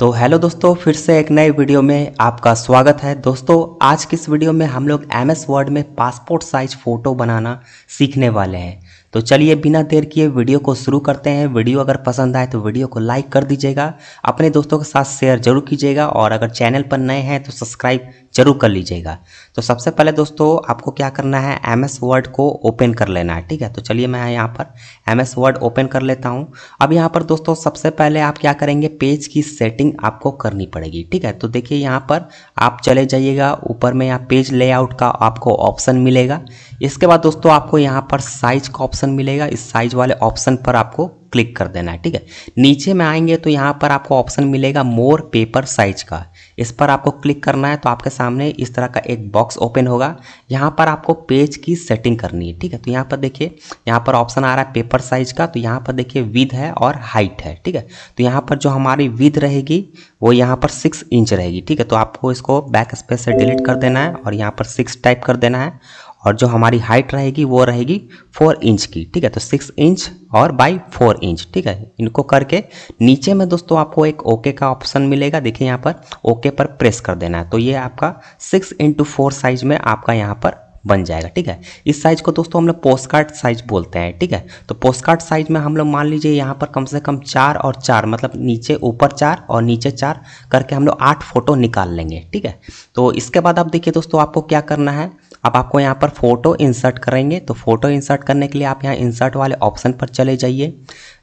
तो हेलो दोस्तों फिर से एक नए वीडियो में आपका स्वागत है दोस्तों आज की इस वीडियो में हम लोग एम एस वर्ड में पासपोर्ट साइज फ़ोटो बनाना सीखने वाले हैं तो चलिए बिना देर किए वीडियो को शुरू करते हैं वीडियो अगर पसंद आए तो वीडियो को लाइक कर दीजिएगा अपने दोस्तों के साथ शेयर जरूर कीजिएगा और अगर चैनल पर नए हैं तो सब्सक्राइब जरूर कर लीजिएगा तो सबसे पहले दोस्तों आपको क्या करना है एम एस वर्ड को ओपन कर लेना है ठीक है तो चलिए मैं यहाँ पर एम एस वर्ड ओपन कर लेता हूँ अब यहाँ पर दोस्तों सबसे पहले आप क्या करेंगे पेज की सेटिंग आपको करनी पड़ेगी ठीक है तो देखिए यहाँ पर आप चले जाइएगा ऊपर में यहाँ पेज लेआउट का आपको ऑप्शन मिलेगा इसके बाद दोस्तों आपको यहाँ पर साइज का ऑप्शन मिलेगा इस साइज वाले ऑप्शन पर आपको क्लिक कर देना है ठीक है नीचे में आएंगे तो यहाँ पर आपको ऑप्शन मिलेगा मोर पेपर साइज का इस पर आपको क्लिक करना है तो आपके सामने इस तरह का एक बॉक्स ओपन होगा यहाँ पर आपको पेज की सेटिंग करनी है ठीक है तो यहाँ पर देखिए यहाँ पर ऑप्शन आ रहा है पेपर साइज का तो यहाँ पर देखिए विध है और हाइट है ठीक है तो यहाँ पर जो हमारी विध रहेगी वो यहाँ पर सिक्स इंच रहेगी ठीक है तो आपको इसको बैक स्पेस से डिलीट कर देना है और यहाँ पर सिक्स टाइप कर देना है और जो हमारी हाइट रहेगी वो रहेगी फोर इंच की ठीक है तो सिक्स इंच और बाई फोर इंच ठीक है इनको करके नीचे में दोस्तों आपको एक ओके का ऑप्शन मिलेगा देखिए यहाँ पर ओके पर प्रेस कर देना है तो ये आपका सिक्स इंटू फोर साइज में आपका यहाँ पर बन जाएगा ठीक है इस साइज़ को दोस्तों हम लोग पोस्ट साइज़ बोलते हैं ठीक है तो पोस्ट साइज़ में हम लोग मान लीजिए यहाँ पर कम से कम चार और चार मतलब नीचे ऊपर चार और नीचे चार करके हम लोग आठ फ़ोटो निकाल लेंगे ठीक है तो इसके बाद आप देखिए दोस्तों आपको क्या करना है अब आपको यहाँ पर फ़ोटो इंसर्ट करेंगे तो फ़ोटो इंसर्ट करने के लिए आप यहाँ इंसर्ट वाले ऑप्शन पर चले जाइए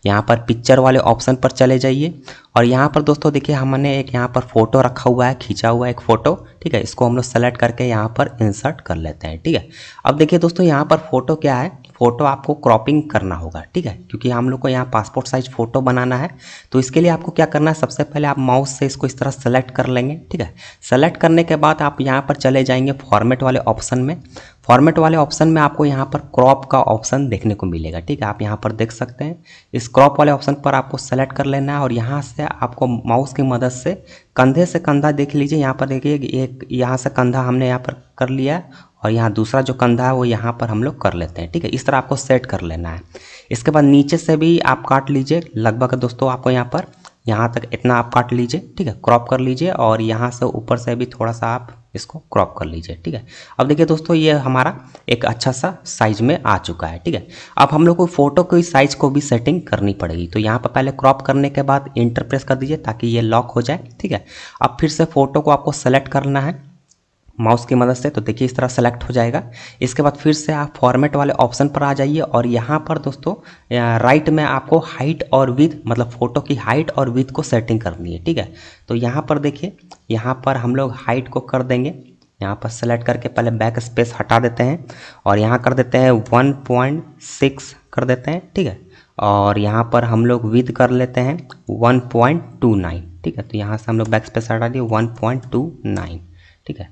यहाँ पर पिक्चर वाले ऑप्शन पर चले जाइए और यहाँ पर दोस्तों देखिए हमने एक यहाँ पर फोटो रखा हुआ है खींचा हुआ एक फ़ोटो ठीक है इसको हम लोग सेलेक्ट करके यहाँ पर इंसर्ट कर लेते हैं ठीक है अब देखिए दोस्तों यहाँ पर फोटो क्या है फ़ोटो आपको क्रॉपिंग करना होगा ठीक है क्योंकि हम लोग को यहाँ पासपोर्ट साइज़ फ़ोटो बनाना है तो इसके लिए आपको क्या करना है सबसे पहले आप माउस से इसको इस तरह सेलेक्ट कर लेंगे ठीक है सेलेक्ट करने के बाद आप यहाँ पर चले जाएंगे फॉर्मेट वाले ऑप्शन में फॉर्मेट वाले ऑप्शन में आपको यहाँ पर क्रॉप का ऑप्शन देखने को मिलेगा ठीक है आप यहाँ पर देख सकते हैं इस क्रॉप वाले ऑप्शन पर आपको सेलेक्ट कर लेना है और यहाँ से आपको माउस की मदद से कंधे से कंधा देख लीजिए यहाँ पर देखिए एक यहाँ से कंधा हमने यहाँ पर कर लिया और यहाँ दूसरा जो कंधा है वो यहाँ पर हम लोग कर लेते हैं ठीक है इस तरह आपको सेट कर लेना है इसके बाद नीचे से भी आप काट लीजिए लगभग दोस्तों आपको यहाँ पर यहाँ तक इतना आप काट लीजिए ठीक है क्रॉप कर लीजिए और यहाँ से ऊपर से भी थोड़ा सा आप इसको क्रॉप कर लीजिए ठीक है अब देखिए दोस्तों ये हमारा एक अच्छा सा साइज में आ चुका है ठीक है अब हम लोग को फोटो की साइज को भी सेटिंग करनी पड़ेगी तो यहाँ पर पहले क्रॉप करने के बाद इंटरप्रेस कर दीजिए ताकि ये लॉक हो जाए ठीक है अब फिर से फोटो को आपको सेलेक्ट करना है माउस की मदद से तो देखिए इस तरह सेलेक्ट हो जाएगा इसके बाद फिर से आप फॉर्मेट वाले ऑप्शन पर आ जाइए और यहाँ पर दोस्तों राइट में आपको हाइट और विथ मतलब फ़ोटो की हाइट और विथ को सेटिंग करनी है ठीक है तो यहाँ पर देखिए यहाँ पर हम लोग हाइट को कर देंगे यहाँ पर सेलेक्ट करके पहले बैक स्पेस हटा देते हैं और यहाँ कर देते हैं वन पॉइंट सिक्स कर देते हैं ठीक है और यहाँ पर हम लोग विद कर लेते हैं वन पॉइंट टू नाइन ठीक है तो यहाँ से हम लोग बैक स्पेस हटा दिए वन पॉइंट टू नाइन ठीक है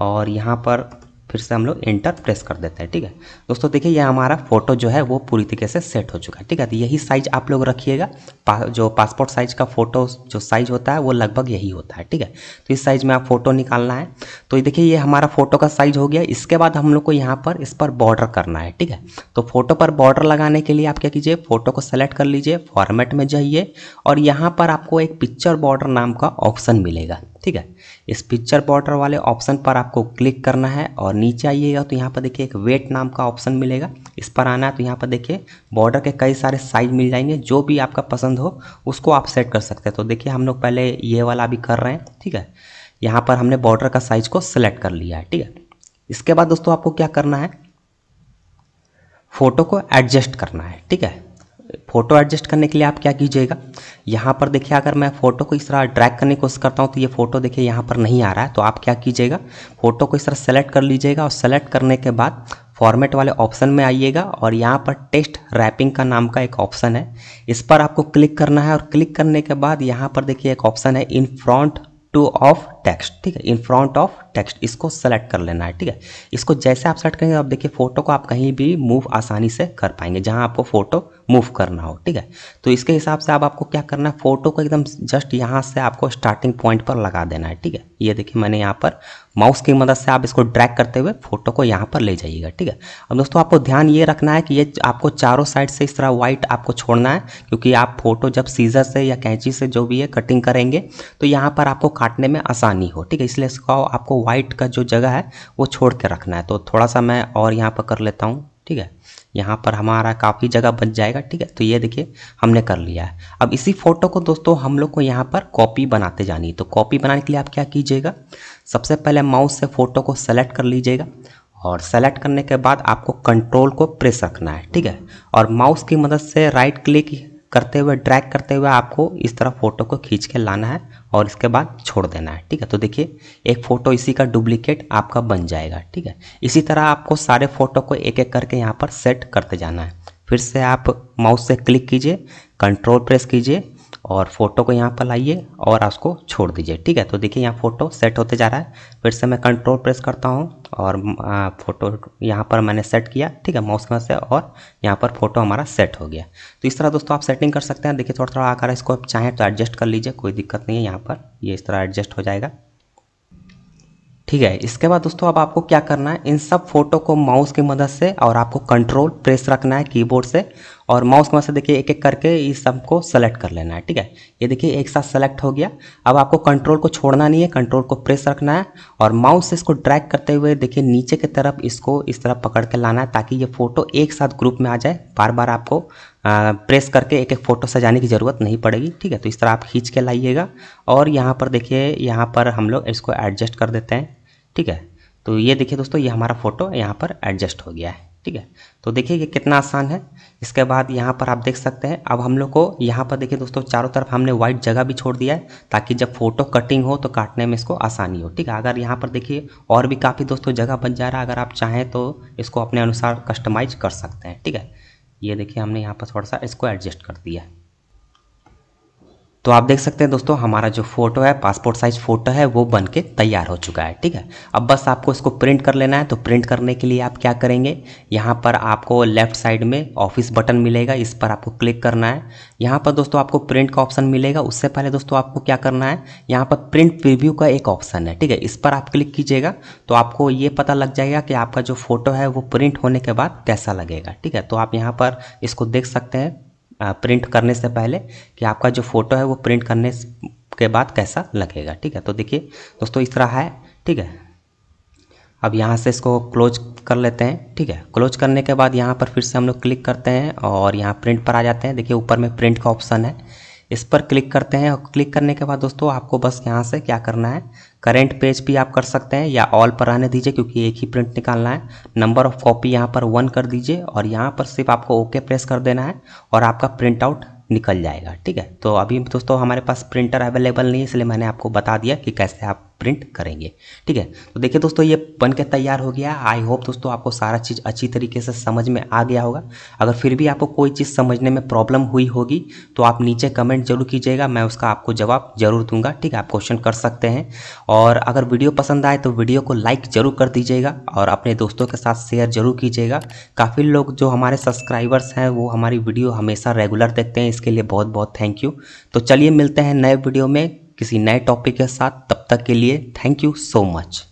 और यहाँ पर फिर से हम लोग इंटर प्रेस कर देते हैं ठीक है दोस्तों देखिए ये हमारा फोटो जो है वो पूरी तरीके से सेट हो चुका है ठीक है तो यही साइज आप लोग रखिएगा पा, जो पासपोर्ट साइज का फोटो जो साइज होता है वो लगभग यही होता है ठीक है तो इस साइज में आप फोटो निकालना है तो देखिए ये हमारा फोटो का साइज हो गया इसके बाद हम लोग को यहाँ पर इस पर बॉर्डर करना है ठीक है तो फोटो पर बॉर्डर लगाने के लिए आप क्या कीजिए फोटो को सेलेक्ट कर लीजिए फॉर्मेट में जाइए और यहाँ पर आपको एक पिक्चर बॉर्डर नाम का ऑप्शन मिलेगा ठीक है इस पिक्चर बॉर्डर वाले ऑप्शन पर आपको क्लिक करना है और नीचे आइएगा तो यहाँ पर देखिए एक वेट नाम का ऑप्शन मिलेगा इस पर आना है तो यहाँ पर देखिए बॉर्डर के कई सारे साइज मिल जाएंगे जो भी आपका पसंद हो उसको आप सेट कर सकते हैं तो देखिए हम लोग पहले ये वाला भी कर रहे हैं ठीक है यहाँ पर हमने बॉर्डर का साइज को सिलेक्ट कर लिया है ठीक है इसके बाद दोस्तों आपको क्या करना है फ़ोटो को एडजस्ट करना है ठीक है फ़ोटो एडजस्ट करने के लिए आप क्या कीजिएगा यहाँ पर देखिए अगर मैं फ़ोटो को इस तरह ड्रैग करने की कोशिश करता हूँ तो ये फ़ोटो देखिए यहाँ पर नहीं आ रहा है तो आप क्या कीजिएगा फ़ोटो को इस तरह सेलेक्ट कर लीजिएगा और सेलेक्ट करने के बाद फॉर्मेट वाले ऑप्शन में आइएगा और यहाँ पर टेस्ट रैपिंग का नाम का एक ऑप्शन है इस पर आपको क्लिक करना है और क्लिक करने के बाद यहाँ पर देखिए एक ऑप्शन है in front to of text ठीक है इन फ्रंट ऑफ टेक्स्ट इसको सेलेक्ट कर लेना है ठीक है इसको जैसे आप सेलेक्ट करेंगे आप देखिए फोटो को आप कहीं भी मूव आसानी से कर पाएंगे जहां आपको फोटो मूव करना हो ठीक है तो इसके हिसाब से आप आपको क्या करना है फोटो को एकदम जस्ट यहां से आपको स्टार्टिंग पॉइंट पर लगा देना है ठीक है ये देखिए मैंने यहाँ पर माउस की मदद से आप इसको ड्रैग करते हुए फोटो को यहाँ पर ले जाइएगा ठीक है अब दोस्तों आपको ध्यान ये रखना है कि ये आपको चारों साइड से इस तरह व्हाइट आपको छोड़ना है क्योंकि आप फोटो जब सीजर से या कैंची से जो भी है कटिंग करेंगे तो यहाँ पर आपको काटने में आसानी पानी हो ठीक है इसलिए इसको आपको वाइट का जो जगह है वो छोड़ के रखना है तो थोड़ा सा मैं और यहाँ पर कर लेता हूँ ठीक है यहाँ पर हमारा काफ़ी जगह बच जाएगा ठीक है तो ये देखिए हमने कर लिया है अब इसी फोटो को दोस्तों हम लोग को यहाँ पर कॉपी बनाते जानी है तो कॉपी बनाने के लिए आप क्या कीजिएगा सबसे पहले माउस से फ़ोटो को सेलेक्ट कर लीजिएगा और सेलेक्ट करने के बाद आपको कंट्रोल को प्रेस रखना है ठीक है और माउस की मदद से राइट क्लिक करते हुए ड्रैग करते हुए आपको इस तरह फ़ोटो को खींच के लाना है और इसके बाद छोड़ देना है ठीक है तो देखिए एक फ़ोटो इसी का डुप्लीकेट आपका बन जाएगा ठीक है इसी तरह आपको सारे फ़ोटो को एक एक करके यहाँ पर सेट करते जाना है फिर से आप माउस से क्लिक कीजिए कंट्रोल प्रेस कीजिए और फोटो को यहाँ पर लाइए और उसको छोड़ दीजिए ठीक है तो देखिए यहाँ फ़ोटो सेट होते जा रहा है फिर से मैं कंट्रोल प्रेस करता हूँ और फ़ोटो यहाँ पर मैंने सेट किया ठीक है माउस में से और यहाँ पर फोटो हमारा सेट हो गया तो इस तरह दोस्तों आप सेटिंग कर सकते हैं देखिए थोड़ा थोड़ा आकार इसको आप चाहें तो एडजस्ट कर लीजिए कोई दिक्कत नहीं है यहाँ पर ये इस तरह एडजस्ट हो जाएगा ठीक है इसके बाद दोस्तों अब आपको क्या करना है इन सब फोटो को माउस की मदद से और आपको कंट्रोल प्रेस रखना है कीबोर्ड से और माउस के मदद से देखिए एक एक करके इस सबको सेलेक्ट कर लेना है ठीक है ये देखिए एक साथ सेलेक्ट हो गया अब आपको कंट्रोल को छोड़ना नहीं है कंट्रोल को प्रेस रखना है और माउस से इसको ड्रैग करते हुए देखिए नीचे की तरफ इसको इस तरह पकड़ के लाना है ताकि ये फ़ोटो एक साथ ग्रुप में आ जाए बार बार आपको आ, प्रेस करके एक एक फ़ोटो सजाने की ज़रूरत नहीं पड़ेगी ठीक है तो इस तरह आप खींच के लाइएगा और यहाँ पर देखिए यहाँ पर हम लोग इसको एडजस्ट कर देते हैं ठीक है तो ये देखिए दोस्तों ये हमारा फ़ोटो यहाँ पर एडजस्ट हो गया है ठीक है तो देखिए ये कितना आसान है इसके बाद यहाँ पर आप देख सकते हैं अब हम लोग को यहाँ पर देखिए दोस्तों चारों तरफ हमने वाइट जगह भी छोड़ दिया है ताकि जब फोटो कटिंग हो तो काटने में इसको आसानी हो ठीक है अगर यहाँ पर देखिए और भी काफ़ी दोस्तों जगह बच जा रहा है अगर आप चाहें तो इसको अपने अनुसार कस्टमाइज कर सकते हैं ठीक है ये देखिए हमने यहाँ पर थोड़ा सा इसको एडजस्ट कर दिया है तो आप देख सकते हैं दोस्तों हमारा जो फोटो है पासपोर्ट साइज़ फ़ोटो है वो बन के तैयार हो चुका है ठीक है अब बस आपको इसको प्रिंट कर लेना है तो प्रिंट करने के लिए आप क्या करेंगे यहाँ पर आपको लेफ्ट साइड में ऑफिस बटन मिलेगा इस पर आपको क्लिक करना है यहाँ पर दोस्तों आपको प्रिंट का ऑप्शन मिलेगा उससे पहले दोस्तों आपको क्या करना है यहाँ पर प्रिंट प्रिव्यू का एक ऑप्शन है ठीक है इस पर आप क्लिक कीजिएगा तो आपको ये पता लग जाएगा कि आपका जो फ़ोटो है वो प्रिंट होने के बाद कैसा लगेगा ठीक है तो आप यहाँ पर इसको देख सकते हैं प्रिंट करने से पहले कि आपका जो फ़ोटो है वो प्रिंट करने के बाद कैसा लगेगा ठीक है तो देखिए दोस्तों इस तरह है ठीक है अब यहाँ से इसको क्लोज कर लेते हैं ठीक है क्लोज करने के बाद यहाँ पर फिर से हम लोग क्लिक करते हैं और यहाँ प्रिंट पर आ जाते हैं देखिए ऊपर में प्रिंट का ऑप्शन है इस पर क्लिक करते हैं और क्लिक करने के बाद दोस्तों आपको बस यहाँ से क्या करना है करेंट पेज भी आप कर सकते हैं या ऑल पर आने दीजिए क्योंकि एक ही प्रिंट निकालना है नंबर ऑफ कॉपी यहाँ पर वन कर दीजिए और यहाँ पर सिर्फ आपको ओके प्रेस कर देना है और आपका प्रिंट आउट निकल जाएगा ठीक है तो अभी दोस्तों हमारे पास प्रिंटर अवेलेबल नहीं है इसलिए मैंने आपको बता दिया कि कैसे आप प्रिंट करेंगे ठीक है तो देखिए दोस्तों ये बन के तैयार हो गया आई होप दोस्तों आपको सारा चीज़ अच्छी तरीके से समझ में आ गया होगा अगर फिर भी आपको कोई चीज़ समझने में प्रॉब्लम हुई होगी तो आप नीचे कमेंट जरूर कीजिएगा मैं उसका आपको जवाब जरूर दूंगा ठीक है आप क्वेश्चन कर सकते हैं और अगर वीडियो पसंद आए तो वीडियो को लाइक जरूर कर दीजिएगा और अपने दोस्तों के साथ शेयर जरूर कीजिएगा काफ़ी लोग जो हमारे सब्सक्राइबर्स हैं वो हमारी वीडियो हमेशा रेगुलर देखते हैं इसके लिए बहुत बहुत थैंक यू तो चलिए मिलते हैं नए वीडियो में किसी नए टॉपिक के साथ तब तक के लिए थैंक यू सो मच